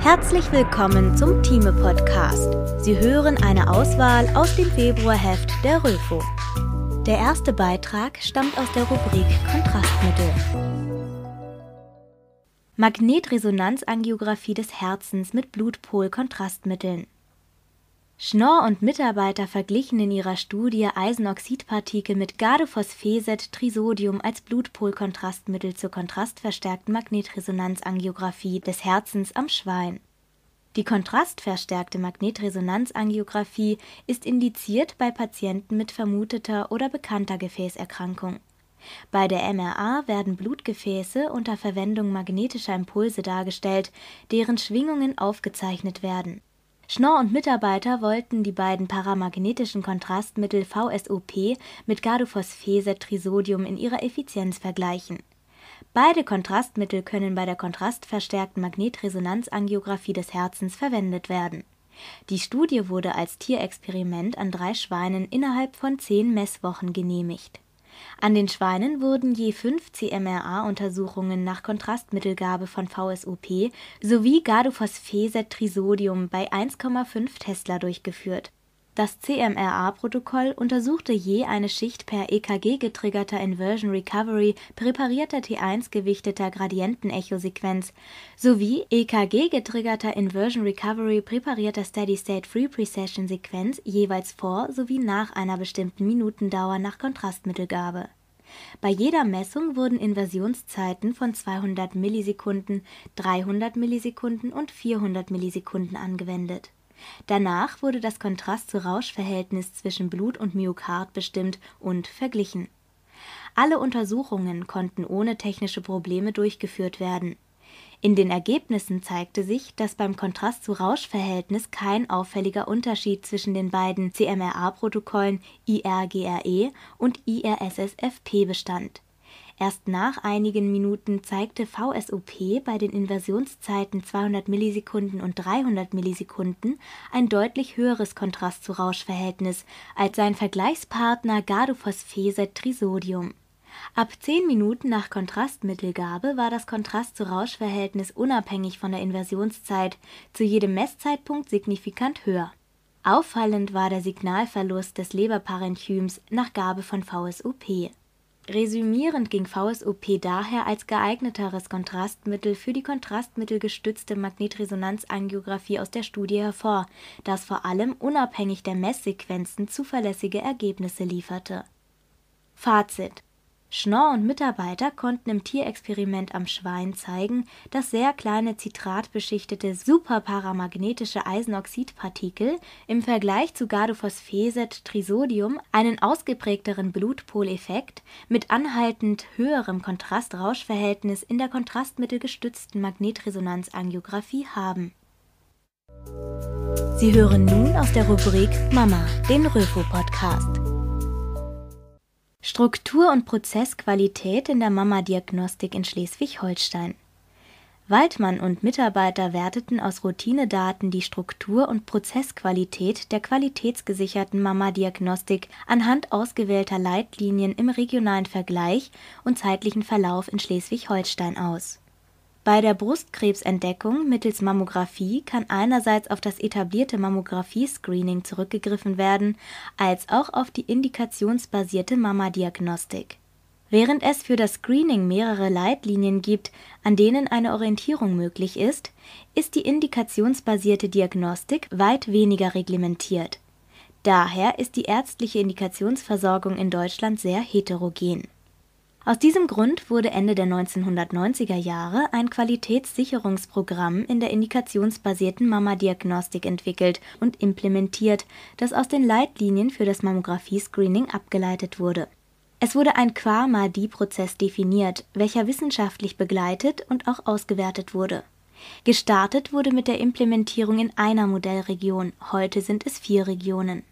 Herzlich willkommen zum Thieme Podcast. Sie hören eine Auswahl aus dem Februarheft der Röfo. Der erste Beitrag stammt aus der Rubrik Kontrastmittel. Magnetresonanzangiografie des Herzens mit Blutpol-Kontrastmitteln. Schnorr und Mitarbeiter verglichen in ihrer Studie Eisenoxidpartikel mit Gadophosphesed Trisodium als Blutpolkontrastmittel zur kontrastverstärkten Magnetresonanzangiographie des Herzens am Schwein. Die kontrastverstärkte Magnetresonanzangiographie ist indiziert bei Patienten mit vermuteter oder bekannter Gefäßerkrankung. Bei der MRA werden Blutgefäße unter Verwendung magnetischer Impulse dargestellt, deren Schwingungen aufgezeichnet werden Schnorr und Mitarbeiter wollten die beiden paramagnetischen Kontrastmittel VSOP mit Trisodium in ihrer Effizienz vergleichen. Beide Kontrastmittel können bei der kontrastverstärkten Magnetresonanzangiografie des Herzens verwendet werden. Die Studie wurde als Tierexperiment an drei Schweinen innerhalb von zehn Messwochen genehmigt an den Schweinen wurden je fünf CMRA-Untersuchungen nach Kontrastmittelgabe von VSOP sowie Gadophosphesatrisodium bei 1,5 Tesla durchgeführt das CMRA-Protokoll untersuchte je eine Schicht per EKG-getriggerter Inversion Recovery präparierter T1-gewichteter Gradientenechosequenz sowie EKG-getriggerter Inversion Recovery präparierter Steady-State-Free-Precession-Sequenz jeweils vor sowie nach einer bestimmten Minutendauer nach Kontrastmittelgabe. Bei jeder Messung wurden Inversionszeiten von 200 Millisekunden, 300 Millisekunden und 400 Millisekunden angewendet Danach wurde das Kontrast-zu-Rausch-Verhältnis zwischen Blut und Myokard bestimmt und verglichen. Alle Untersuchungen konnten ohne technische Probleme durchgeführt werden. In den Ergebnissen zeigte sich, dass beim Kontrast-zu-Rausch-Verhältnis kein auffälliger Unterschied zwischen den beiden CMRA-Protokollen IRGRE und IRSSFP bestand Erst nach einigen Minuten zeigte VSOP bei den Inversionszeiten 200 Millisekunden und 300 Millisekunden ein deutlich höheres Kontrast-zu-Rausch-Verhältnis als sein Vergleichspartner Gadophosphesed-Trisodium. Ab 10 Minuten nach Kontrastmittelgabe war das Kontrast-zu-Rausch-Verhältnis unabhängig von der Inversionszeit zu jedem Messzeitpunkt signifikant höher. Auffallend war der Signalverlust des Leberparenchyms nach Gabe von VSOP. Resümierend ging VSOP daher als geeigneteres Kontrastmittel für die kontrastmittelgestützte Magnetresonanzangiografie aus der Studie hervor, das vor allem unabhängig der Messsequenzen zuverlässige Ergebnisse lieferte. Fazit Schnorr und Mitarbeiter konnten im Tierexperiment am Schwein zeigen, dass sehr kleine zitratbeschichtete superparamagnetische Eisenoxidpartikel im Vergleich zu Gadophosphesed Trisodium einen ausgeprägteren Blutpoleffekt mit anhaltend höherem Kontrastrauschverhältnis in der kontrastmittelgestützten Magnetresonanzangiografie haben. Sie hören nun aus der Rubrik Mama den Röfo-Podcast. Struktur- und Prozessqualität in der Mammadiagnostik in Schleswig-Holstein. Waldmann und Mitarbeiter werteten aus Routinedaten die Struktur- und Prozessqualität der qualitätsgesicherten Mammadiagnostik anhand ausgewählter Leitlinien im regionalen Vergleich und zeitlichen Verlauf in Schleswig-Holstein aus bei der Brustkrebsentdeckung mittels Mammographie kann einerseits auf das etablierte Mammographie-Screening zurückgegriffen werden, als auch auf die indikationsbasierte Mammadiagnostik. Während es für das Screening mehrere Leitlinien gibt, an denen eine Orientierung möglich ist, ist die indikationsbasierte Diagnostik weit weniger reglementiert. Daher ist die ärztliche Indikationsversorgung in Deutschland sehr heterogen aus diesem Grund wurde Ende der 1990er Jahre ein Qualitätssicherungsprogramm in der indikationsbasierten Mammadiagnostik entwickelt und implementiert, das aus den Leitlinien für das Mammographie-Screening abgeleitet wurde. Es wurde ein QAMA-DI-Prozess definiert, welcher wissenschaftlich begleitet und auch ausgewertet wurde. Gestartet wurde mit der Implementierung in einer Modellregion, heute sind es vier Regionen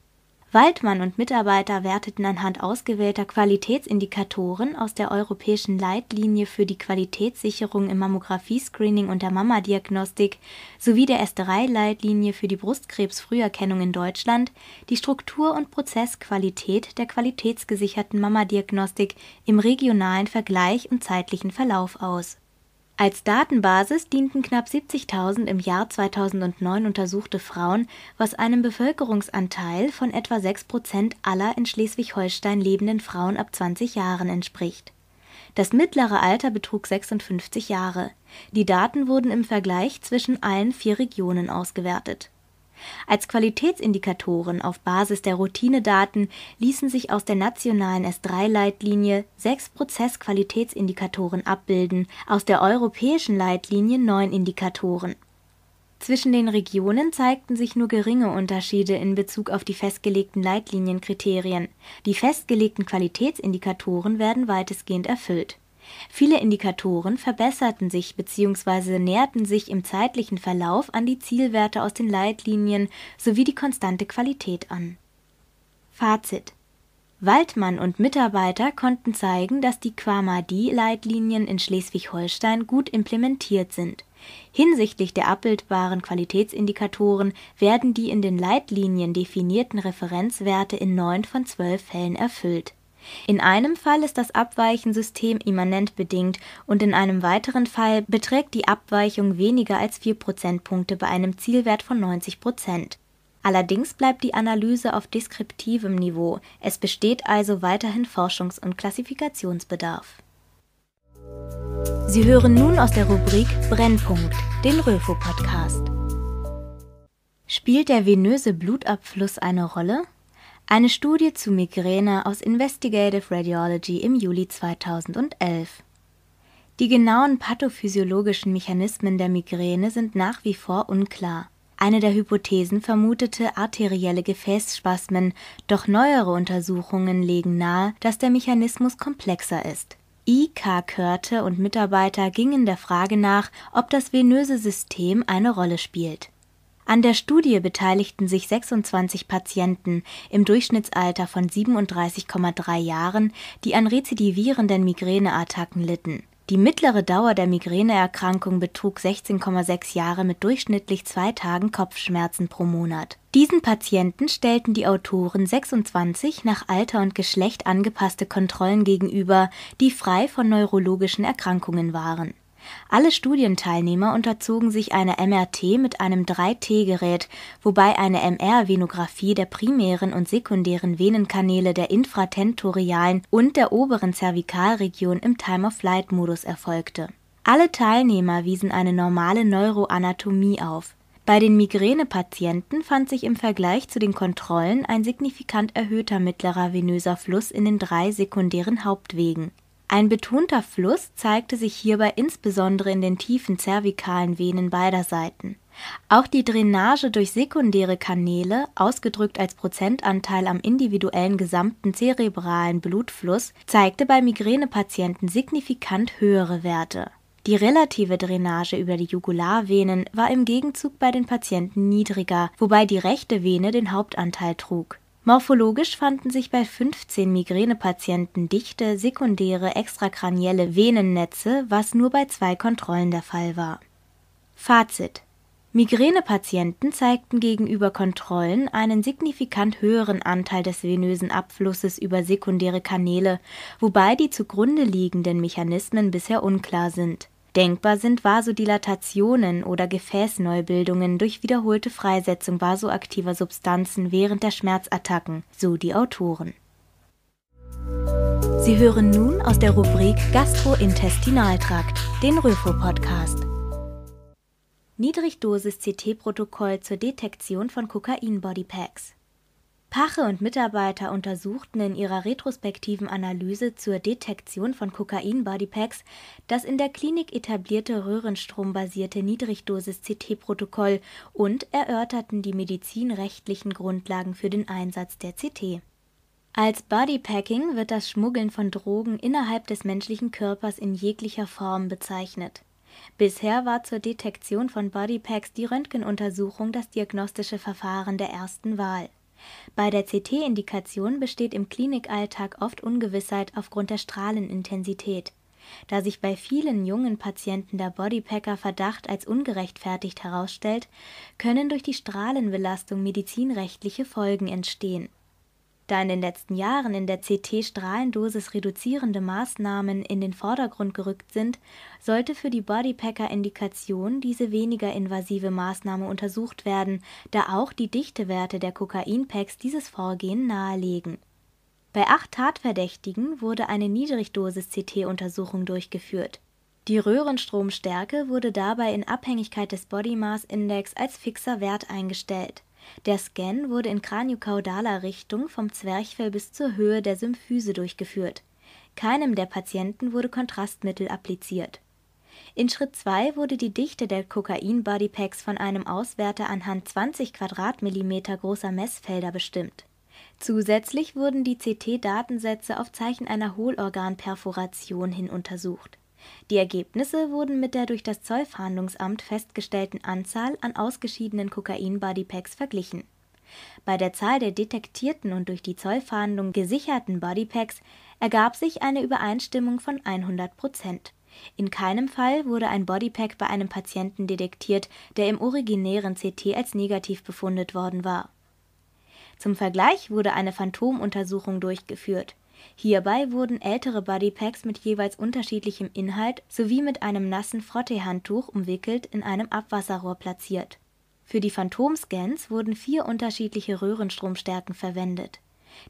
Waldmann und Mitarbeiter werteten anhand ausgewählter Qualitätsindikatoren aus der Europäischen Leitlinie für die Qualitätssicherung im Mammographie-Screening und der Mammadiagnostik sowie der s 3 leitlinie für die Brustkrebsfrüherkennung in Deutschland die Struktur und Prozessqualität der qualitätsgesicherten Mammadiagnostik im regionalen Vergleich und zeitlichen Verlauf aus als Datenbasis dienten knapp 70.000 im Jahr 2009 untersuchte Frauen, was einem Bevölkerungsanteil von etwa 6 Prozent aller in Schleswig-Holstein lebenden Frauen ab 20 Jahren entspricht. Das mittlere Alter betrug 56 Jahre. Die Daten wurden im Vergleich zwischen allen vier Regionen ausgewertet als Qualitätsindikatoren auf Basis der Routinedaten ließen sich aus der nationalen S3-Leitlinie sechs Prozessqualitätsindikatoren abbilden, aus der europäischen Leitlinie neun Indikatoren. Zwischen den Regionen zeigten sich nur geringe Unterschiede in Bezug auf die festgelegten Leitlinienkriterien. Die festgelegten Qualitätsindikatoren werden weitestgehend erfüllt Viele Indikatoren verbesserten sich bzw. näherten sich im zeitlichen Verlauf an die Zielwerte aus den Leitlinien sowie die konstante Qualität an. Fazit Waldmann und Mitarbeiter konnten zeigen, dass die Quamadi-Leitlinien in Schleswig-Holstein gut implementiert sind. Hinsichtlich der abbildbaren Qualitätsindikatoren werden die in den Leitlinien definierten Referenzwerte in neun von zwölf Fällen erfüllt in einem Fall ist das Abweichensystem immanent bedingt und in einem weiteren Fall beträgt die Abweichung weniger als 4 Prozentpunkte bei einem Zielwert von 90 Prozent. Allerdings bleibt die Analyse auf deskriptivem Niveau, es besteht also weiterhin Forschungs- und Klassifikationsbedarf. Sie hören nun aus der Rubrik Brennpunkt den Röfo-Podcast. Spielt der venöse Blutabfluss eine Rolle? Eine Studie zu Migräne aus Investigative Radiology im Juli 2011. Die genauen pathophysiologischen Mechanismen der Migräne sind nach wie vor unklar. Eine der Hypothesen vermutete arterielle Gefäßspasmen, doch neuere Untersuchungen legen nahe, dass der Mechanismus komplexer ist. I.K. Körte und Mitarbeiter gingen der Frage nach, ob das venöse System eine Rolle spielt. An der Studie beteiligten sich 26 Patienten im Durchschnittsalter von 37,3 Jahren, die an rezidivierenden Migräneattacken litten. Die mittlere Dauer der Migräneerkrankung betrug 16,6 Jahre mit durchschnittlich zwei Tagen Kopfschmerzen pro Monat. Diesen Patienten stellten die Autoren 26 nach Alter und Geschlecht angepasste Kontrollen gegenüber, die frei von neurologischen Erkrankungen waren alle Studienteilnehmer unterzogen sich einer MRT mit einem 3T-Gerät, wobei eine MR-Venographie der primären und sekundären Venenkanäle der infratentorialen und der oberen Zervikalregion im Time-of-Flight-Modus erfolgte. Alle Teilnehmer wiesen eine normale Neuroanatomie auf. Bei den Migränepatienten fand sich im Vergleich zu den Kontrollen ein signifikant erhöhter mittlerer venöser Fluss in den drei sekundären Hauptwegen ein betonter Fluss zeigte sich hierbei insbesondere in den tiefen zervikalen Venen beider Seiten. Auch die Drainage durch sekundäre Kanäle, ausgedrückt als Prozentanteil am individuellen gesamten zerebralen Blutfluss, zeigte bei Migränepatienten signifikant höhere Werte. Die relative Drainage über die Jugularvenen war im Gegenzug bei den Patienten niedriger, wobei die rechte Vene den Hauptanteil trug Morphologisch fanden sich bei 15 Migränepatienten dichte, sekundäre extrakranielle Venennetze, was nur bei zwei Kontrollen der Fall war. Fazit Migränepatienten zeigten gegenüber Kontrollen einen signifikant höheren Anteil des venösen Abflusses über sekundäre Kanäle, wobei die zugrunde liegenden Mechanismen bisher unklar sind Denkbar sind Vasodilatationen oder Gefäßneubildungen durch wiederholte Freisetzung vasoaktiver Substanzen während der Schmerzattacken, so die Autoren. Sie hören nun aus der Rubrik Gastrointestinaltrakt den Röfo-Podcast. Niedrigdosis-CT-Protokoll zur Detektion von Kokain-Bodypacks. Pache und Mitarbeiter untersuchten in ihrer retrospektiven Analyse zur Detektion von Kokain-Bodypacks das in der Klinik etablierte röhrenstrombasierte Niedrigdosis-CT-Protokoll und erörterten die medizinrechtlichen Grundlagen für den Einsatz der CT. Als Bodypacking wird das Schmuggeln von Drogen innerhalb des menschlichen Körpers in jeglicher Form bezeichnet. Bisher war zur Detektion von Bodypacks die Röntgenuntersuchung das diagnostische Verfahren der ersten Wahl. Bei der CT-Indikation besteht im Klinikalltag oft Ungewissheit aufgrund der Strahlenintensität. Da sich bei vielen jungen Patienten der Bodypacker-Verdacht als ungerechtfertigt herausstellt, können durch die Strahlenbelastung medizinrechtliche Folgen entstehen da in den letzten Jahren in der CT Strahlendosis reduzierende Maßnahmen in den Vordergrund gerückt sind, sollte für die Bodypacker-Indikation diese weniger invasive Maßnahme untersucht werden, da auch die Dichtewerte der Kokainpacks dieses Vorgehen nahelegen. Bei acht Tatverdächtigen wurde eine Niedrigdosis-CT-Untersuchung durchgeführt. Die Röhrenstromstärke wurde dabei in Abhängigkeit des Body Mass Index als fixer Wert eingestellt. Der Scan wurde in kraniokaudaler Richtung vom Zwerchfell bis zur Höhe der Symphyse durchgeführt. Keinem der Patienten wurde Kontrastmittel appliziert. In Schritt 2 wurde die Dichte der Kokain-Bodypacks von einem Auswärter anhand 20 Quadratmillimeter großer Messfelder bestimmt. Zusätzlich wurden die CT-Datensätze auf Zeichen einer Hohlorganperforation hin untersucht die Ergebnisse wurden mit der durch das Zollfahndungsamt festgestellten Anzahl an ausgeschiedenen Kokain-Bodypacks verglichen. Bei der Zahl der detektierten und durch die Zollfahndung gesicherten Bodypacks ergab sich eine Übereinstimmung von 100 Prozent. In keinem Fall wurde ein Bodypack bei einem Patienten detektiert, der im originären CT als negativ befundet worden war. Zum Vergleich wurde eine Phantomuntersuchung durchgeführt Hierbei wurden ältere Bodypacks mit jeweils unterschiedlichem Inhalt sowie mit einem nassen Frotteehandtuch umwickelt in einem Abwasserrohr platziert. Für die Phantomscans wurden vier unterschiedliche Röhrenstromstärken verwendet.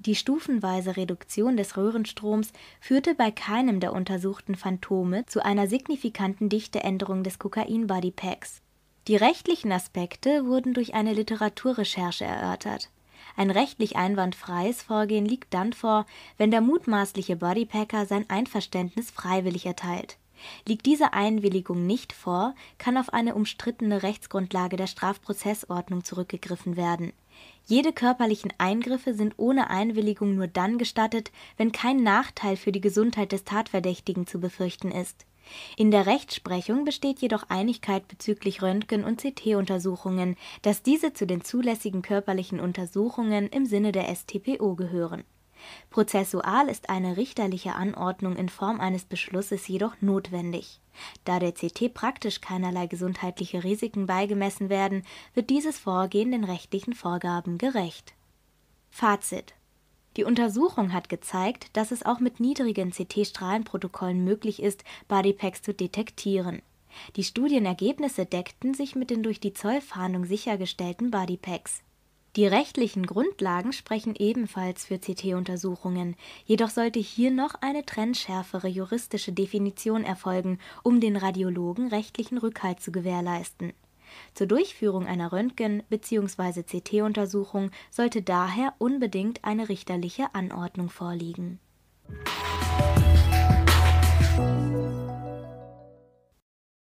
Die stufenweise Reduktion des Röhrenstroms führte bei keinem der untersuchten Phantome zu einer signifikanten Dichteänderung des Kokain-Bodypacks. Die rechtlichen Aspekte wurden durch eine Literaturrecherche erörtert ein rechtlich einwandfreies Vorgehen liegt dann vor, wenn der mutmaßliche Bodypacker sein Einverständnis freiwillig erteilt. Liegt diese Einwilligung nicht vor, kann auf eine umstrittene Rechtsgrundlage der Strafprozessordnung zurückgegriffen werden. Jede körperlichen Eingriffe sind ohne Einwilligung nur dann gestattet, wenn kein Nachteil für die Gesundheit des Tatverdächtigen zu befürchten ist in der Rechtsprechung besteht jedoch Einigkeit bezüglich Röntgen- und CT-Untersuchungen, dass diese zu den zulässigen körperlichen Untersuchungen im Sinne der StPO gehören. Prozessual ist eine richterliche Anordnung in Form eines Beschlusses jedoch notwendig. Da der CT praktisch keinerlei gesundheitliche Risiken beigemessen werden, wird dieses Vorgehen den rechtlichen Vorgaben gerecht. Fazit die Untersuchung hat gezeigt, dass es auch mit niedrigen CT-Strahlenprotokollen möglich ist, Bodypacks zu detektieren. Die Studienergebnisse deckten sich mit den durch die Zollfahndung sichergestellten Bodypacks. Die rechtlichen Grundlagen sprechen ebenfalls für CT-Untersuchungen, jedoch sollte hier noch eine trennschärfere juristische Definition erfolgen, um den Radiologen rechtlichen Rückhalt zu gewährleisten zur Durchführung einer Röntgen- bzw. CT-Untersuchung sollte daher unbedingt eine richterliche Anordnung vorliegen.